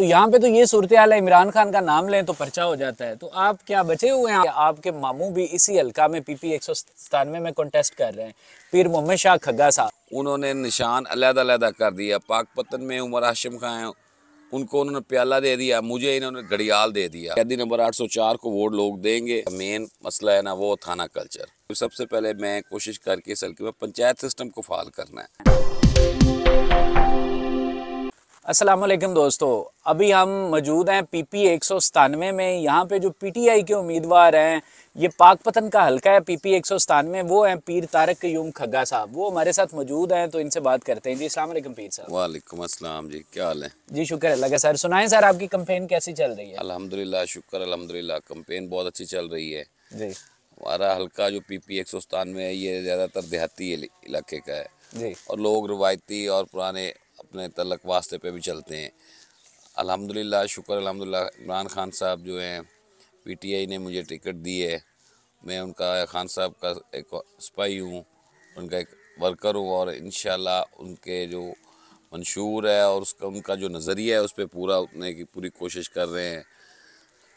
तो यहाँ पे तो ये सूरत हाल है इमरान खान का नाम लें तो पर्चा हो जाता है तो आप क्या बचे हुए हैं आपके मामू भी इसी हल्का में पीपी एक सौ सतानवे में कॉन्टेस्ट कर रहे हैं पीर मोहम्मद शाह खग्गा साहब उन्होंने निशान अलहदा कर दिया पाक पतन में उमर हाशिम खां उनको उन्होंने प्याला दे दिया मुझे इन्होंने घड़ियाल दे दिया कैदी नंबर आठ सौ चार को वोट लोग देंगे मेन मसला है ना वो थाना कल्चर तो सबसे पहले मैं कोशिश करके इस हल्के में पंचायत सिस्टम को फाल करना है असलम दोस्तों अभी हम मौजूद हैं पी पी एक सौ सतानवे में यहाँ पे जो पी टी आई के उम्मीदवार हैं ये पाक पतन का हल्का है पी पी एक सौ सतानवे वो हैं पीर तारक यूम खग्गा साहब वो हमारे साथ मौजूद हैं तो इनसे बात करते हैं जी अलैक्म पीर साहब वालेकुम अस्सलाम जी क्या हाल है जी शुक्र अल्लाह का सर सुनाएं सर आपकी कम्पेन कैसी चल रही है अलहमदिल्ला शुक्र अलहमदिल्ला कम्पेन बहुत अच्छी चल रही है जी हमारा हल्का जो पी पी एक सौ सतानवे है ये ज़्यादातर देहाती इलाके का है जी और लोग रवायती और पुराने अपने तलक वास्ते पे भी चलते हैं अल्हम्दुलिल्लाह शुक्र अल्हम्दुलिल्लाह इमरान खान साहब जो हैं पीटीआई ने मुझे टिकट दी है मैं उनका खान साहब का एक सिपाही हूँ उनका एक वर्कर हूँ और इन उनके जो मंशूर है और उसका उनका जो नज़रिया है उस पर पूरा उतने की पूरी कोशिश कर रहे हैं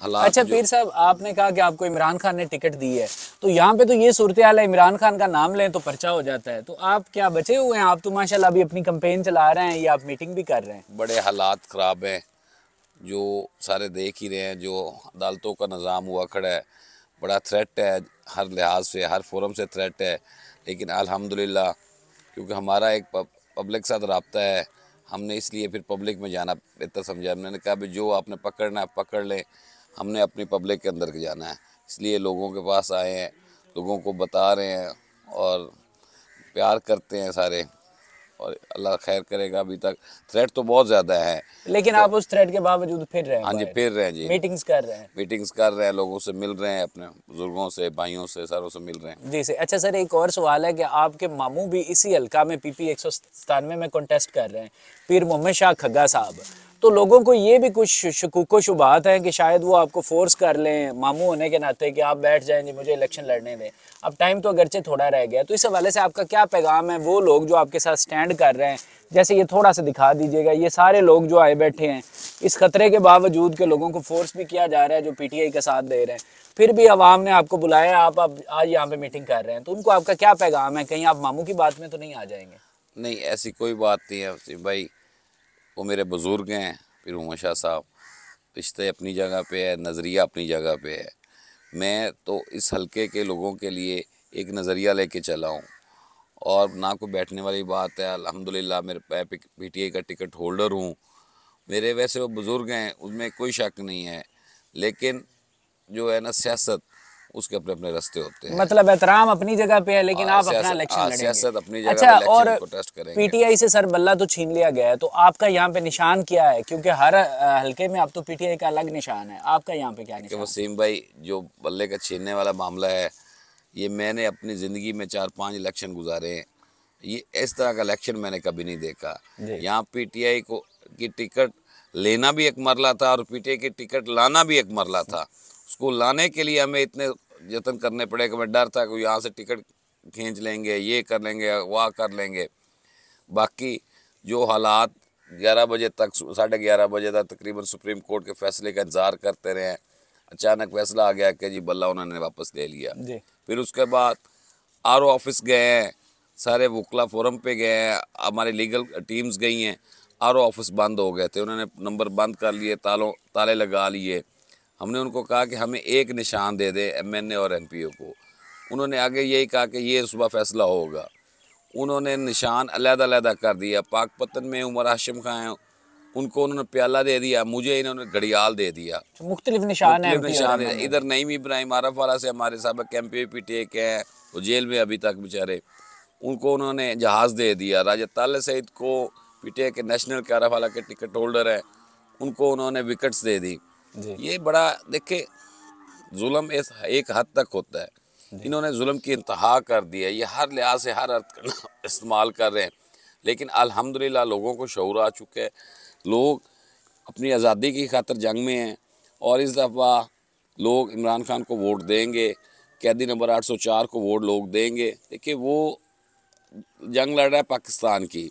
अच्छा पीर साहब आपने कहा कि आपको इमरान खान ने टिकट दी है तो यहाँ पे तो ये सूरत हाल है इमरान खान का नाम लें तो पर्चा हो जाता है तो आप क्या बचे हुए हैं आप तो माशाल्लाह अभी अपनी कंपेन चला रहे हैं या आप मीटिंग भी कर रहे हैं बड़े हालात ख़राब हैं जो सारे देख ही रहे हैं जो अदालतों का निज़ाम हुआ खड़ा है बड़ा थ्रेट है हर लिहाज से हर फोरम से थ्रेट है लेकिन अलहमदिल्ला क्योंकि हमारा एक पब्लिक के साथ रबता है हमने इसलिए फिर पब्लिक में जाना बेहतर समझा मैंने कहा जो आपने पकड़ना है पकड़ लें हमने अपनी पब्लिक के अंदर के जाना है इसलिए लोगों के पास आए हैं लोगों को बता रहे हैं और प्यार करते हैं सारे और अल्लाह खैर करेगा अभी तक थ्रेट तो बहुत ज्यादा है लेकिन तो, आप उस थ्रेट के बावजूद फिर रहे हैं हाँ जी फिर रहे हैं जी मीटिंग्स कर रहे हैं मीटिंग्स कर रहे हैं लोगों से मिल रहे हैं अपने बुजुर्गों से भाइयों से सारों से मिल रहे हैं जी सर अच्छा सर एक और सवाल है कि आपके मामू भी इसी हल्का में पी पी में कंटेस्ट कर रहे हैं पीर मोहम्मद शाह खग्गा साहब तो लोगों को ये भी कुछ शकूक व शुबात हैं कि शायद वो आपको फोर्स कर लें मामू होने के नाते कि आप बैठ जाएं जी मुझे इलेक्शन लड़ने दें अब टाइम तो अगरचे थोड़ा रह गया तो इस हवाले से आपका क्या पैगाम है वो लोग जो आपके साथ स्टैंड कर रहे हैं जैसे ये थोड़ा सा दिखा दीजिएगा ये सारे लोग जो आए बैठे हैं इस खतरे के बावजूद के लोगों को फोर्स भी किया जा रहा है जो पी का साथ दे रहे हैं फिर भी आवाम ने आपको बुलाया आप अब आज यहाँ पे मीटिंग कर रहे हैं तो उनको आपका क्या पैगाम है कहीं आप मामू की बात में तो नहीं आ जाएंगे नहीं ऐसी कोई बात नहीं है भाई वो मेरे बुज़ुर्ग हैं फिर हुमा शाह साहब रिश्ते अपनी जगह पे है नज़रिया अपनी जगह पे है मैं तो इस हलके के लोगों के लिए एक नज़रिया लेके चला हूँ और ना कोई बैठने वाली बात है अल्हम्दुलिल्लाह मेरे पी टी का टिकट होल्डर हूँ मेरे वैसे वो बुज़ुर्ग हैं उसमें कोई शक नहीं है लेकिन जो है ना सियासत उसके अपने अपने रस्ते होते हैं मतलब एहतराम अपनी जगह पे है लेकिन आप अपना इलेक्शन अपनी जगह अच्छा और पीटीआई से सर बल्ला तो छीन लिया गया है तो आपका यहाँ पे निशान क्या है क्योंकि हर हलके में आप तो पीटीआई का अलग निशान है आपका यहाँ पे क्या निशान वसीम भाई जो बल्ले का छीनने वाला मामला है ये मैंने अपनी ज़िंदगी में चार पाँच इलेक्शन गुजारे हैं ये इस तरह का इलेक्शन मैंने कभी नहीं देखा यहाँ पीटीआई को की टिकट लेना भी एक मरला था और पीटीआई की टिकट लाना भी एक मरला था उसको लाने के लिए हमें इतने जतन करने पड़े कि मैं डर था कि यहाँ से टिकट खींच लेंगे ये कर लेंगे वाह कर लेंगे बाकी जो हालात ग्यारह बजे तक साढ़े ग्यारह बजे तक तकरीबन सुप्रीम कोर्ट के फैसले का इंतज़ार करते रहे अचानक फैसला आ गया कि जी बल्ला उन्होंने वापस ले लिया फिर उसके बाद आर ऑफिस गए हैं सारे वकला फोरम पे गए हैं हमारी लीगल टीम्स गई हैं आर ऑफिस बंद हो गए थे उन्होंने नंबर बंद कर लिए तालों ताले लगा लिए हमने उनको कहा कि हमें एक निशान दे दें एमएनए और एमपीओ को उन्होंने आगे यही कहा कि ये सुबह फैसला होगा उन्होंने निशान अलग-अलग कर दिया पाकपतन में उमर हाशिम खां हैं उनको उन्होंने प्याला दे दिया मुझे इन्होंने घड़ियाल दे दिया मुख्तलिफ निशान है निशान है इधर नईम इब्राहिम आरफ वाला से हमारे सबक एम पी पी टेक हैं वो जेल में अभी तक बेचारे उनको उन्होंने जहाज़ दे दिया राजा ताल सईद को पी टी के नेशनल के वाला के टिकट होल्डर हैं उनको उन्होंने विकेट्स दे दी ये बड़ा जुलम इस एक हद तक होता है इन्होंने जुलम की इंतहा कर दिया ये हर लिहाज से हर अर्थ का इस्तेमाल कर रहे हैं लेकिन अलहमदिल्ला लोगों को शौर आ चुका है लोग अपनी आज़ादी की खातर जंग में हैं और इस दफ़ा लोग इमरान खान को वोट देंगे कैदी नंबर 804 को वोट लोग देंगे देखिए वो जंग लड़ रहा है पाकिस्तान की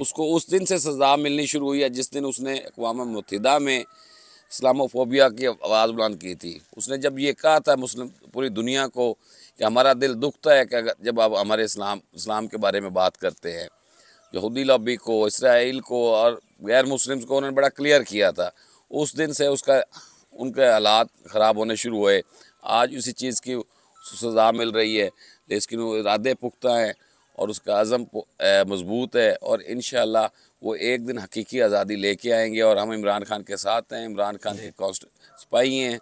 उसको उस दिन से सज़ा मिलनी शुरू हुई है जिस दिन उसने अकवा मतदा में इस्लामोफोबिया की आवाज़ बुलंद की थी उसने जब ये कहा था मुस्लिम पूरी दुनिया को कि हमारा दिल दुखता है कि अगर जब आप हमारे इस्लाम इस्लाम के बारे में बात करते हैं यहूदी लॉबी को इसराइल को और गैर मुस्लिम्स को उन्होंने बड़ा क्लियर किया था उस दिन से उसका उनके हालात ख़राब होने शुरू हुए आज उसी चीज़ की सज़ा मिल रही है लेकिन वो इरादे पुख्ता हैं और उसका अज़म मज़बूत है और इन वो एक दिन हकीकी आज़ादी लेके आएंगे और हम इमरान खान के साथ हैं इमरान खान के कॉस्ट सिपाही हैं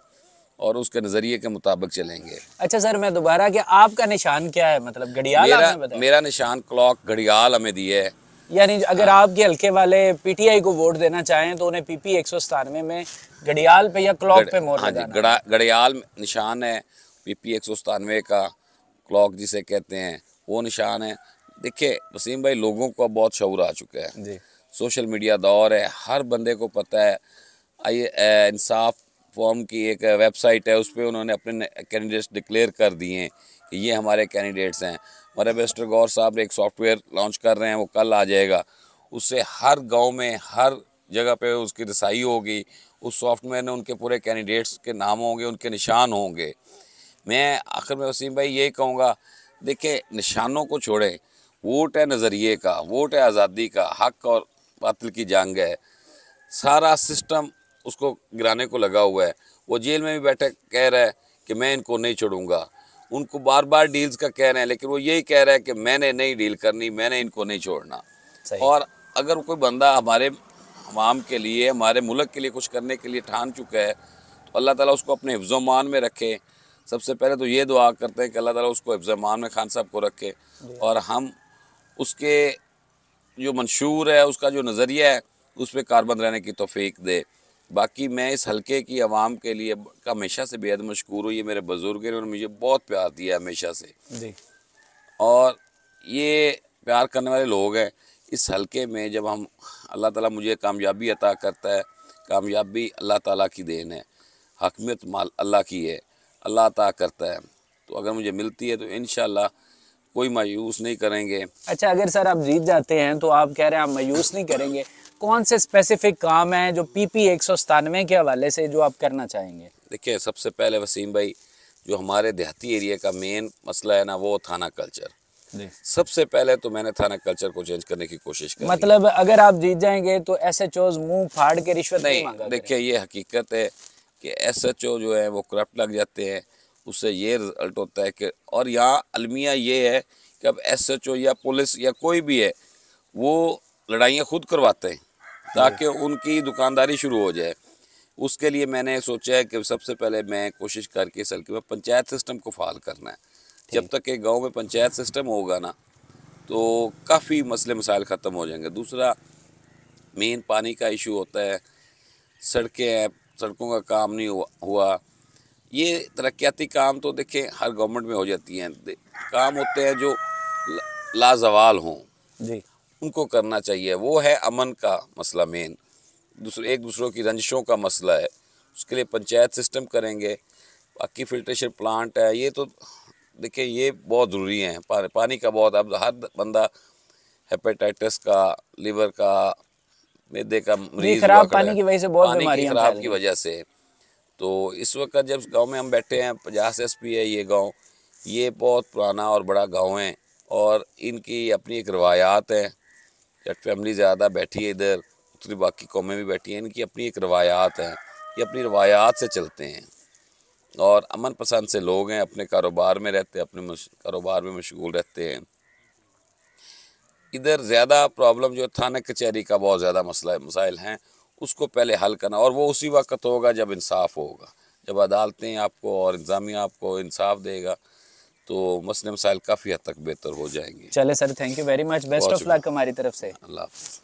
और उसके नज़रिए के मुताबिक चलेंगे अच्छा सर मैं दोबारा कि आपका निशान क्या है मतलब घड़ियाल मेरा, मेरा निशान क्लॉक घड़ियाल हमें दिए है यानी अगर हाँ। आपके हल्के वाले पीटीआई को वोट देना चाहें तो उन्हें पीपी एक सौ सतानवे में घड़ियाल पे या क्लॉक पे मोर हाँ जी घड़ियाल निशान है पीपी एक सौ सतानवे का क्लॉक जिसे कहते हैं वो निशान है देखिए वसीम भाई लोगों को अब बहुत शौर आ चुका है जी सोशल मीडिया दौर है हर बंदे को पता है आई इंसाफ फॉर्म की एक वेबसाइट है उस पर उन्होंने अपने कैंडिडेट्स डिक्लेयर कर दिए हैं कि ये हमारे कैंडिडेट्स हैं हमारे मिस्टर गौर साहब एक सॉफ्टवेयर लॉन्च कर रहे हैं वो कल आ जाएगा उससे हर गांव में हर जगह पे उसकी रसाई होगी उस सॉफ्टवेयर में उनके पूरे कैंडिडेट्स के नाम होंगे उनके निशान होंगे मैं आखिर में वसीम भाई यही कहूँगा देखिए निशानों को छोड़ें वोट है नज़रिए का वोट है आज़ादी का हक और बातल की जंग है सारा सिस्टम उसको गिराने को लगा हुआ है वो जेल में भी बैठे कह रहा है कि मैं इनको नहीं छोड़ूंगा उनको बार बार डील्स का कह रहे हैं लेकिन वो यही कह रहा है कि मैंने नहीं डील करनी मैंने इनको नहीं छोड़ना और अगर कोई बंदा हमारे आवाम के लिए हमारे मुल्क के लिए कुछ करने के लिए ठान चुका है तो अल्लाह ताला उसको अपने हिफ्जोमान में रखे सबसे पहले तो ये दुआ करते हैं कि अल्लाह ताला उसको हिफ्जमान में खान साहब को रखे और हम उसके जो मंशूर है उसका जो नज़रिया है उस पर कारबंद रहने की तोफीक दे बाकी मैं इस हल्के की आवाम के लिए हमेशा से बेहद मशहूर हूँ ये मेरे बुज़ुर्ग और मुझे बहुत प्यार दिया हमेशा से और ये प्यार करने वाले लोग हैं इस हल्के में जब हम अल्लाह ताला मुझे कामयाबी अता करता है कामयाबी अल्लाह ताला की देन है हकमियत माल अल्लाह की है अल्लाह ता करता है तो अगर मुझे मिलती है तो इन कोई मायूस नहीं करेंगे अच्छा अगर सर आप जीत जाते हैं तो आप कह रहे हैं आप मायूस नहीं करेंगे कौन से स्पेसिफिक काम हैं जो पी पी एक सौ सतानवे के हवाले से जो आप करना चाहेंगे देखिए सबसे पहले वसीम भाई जो हमारे देहाती एरिया का मेन मसला है ना वो थाना कल्चर सबसे पहले तो मैंने थाना कल्चर को चेंज करने की कोशिश की मतलब अगर आप जीत जाएंगे तो ऐसे चोज मुंह फाड़ के रिश्वत नहीं, नहीं देखिए ये हकीकत है कि एसएचओ जो है वो करप्ट लग जाते हैं उससे ये रिजल्ट होता है कि और यहाँ अलमिया ये है कि अब एसएचओ या पुलिस या कोई भी है वो लड़ाइयाँ खुद करवाते हैं ताकि उनकी दुकानदारी शुरू हो जाए उसके लिए मैंने सोचा है कि सबसे पहले मैं कोशिश करके इस हल्के में पंचायत सिस्टम को फाल करना है जब तक कि गाँव में पंचायत सिस्टम होगा ना तो काफ़ी मसले मसाइल ख़त्म हो जाएंगे दूसरा मेन पानी का इशू होता है सड़कें हैं सड़कों का काम नहीं हुआ ये तरक्याती काम तो देखें हर गवर्नमेंट में हो जाती हैं काम होते हैं जो लाजवाल हों जी उनको करना चाहिए वो है अमन का मसला मेन दूसरे एक दूसरों की रंजिशों का मसला है उसके लिए पंचायत सिस्टम करेंगे बाकी फिल्ट्रेशन प्लांट है ये तो देखें ये बहुत ज़रूरी है पानी का बहुत अब हर बंदा हेपेटाइटिस का लीवर का मैदे का मरीज खराब पानी की वजह से बहुत बीमारी खराब की वजह से तो इस वक्त जब गांव में हम बैठे हैं पचास एस पी है ये गांव ये बहुत पुराना और बड़ा गांव है और इनकी अपनी एक रवायात है जट फैमिली ज़्यादा बैठी है इधर दूसरी बाकी कौमें भी बैठी हैं इनकी अपनी एक रवायात है ये अपनी रवायात से चलते हैं और अमन पसंद से लोग हैं अपने कारोबार में रहते हैं अपने कारोबार में मशगूल रहते हैं इधर ज़्यादा प्रॉब्लम जो थाना कचहरी का बहुत ज़्यादा मसला मसाइल हैं उसको पहले हल करना और वो उसी वक्त होगा जब इंसाफ होगा जब अदालतें आपको और इंतजामिया आपको इंसाफ देगा तो मसले मसाइल काफ़ी हद तक बेहतर हो जाएंगे चले sir thank you very much best of luck हमारी तरफ से अल्लाह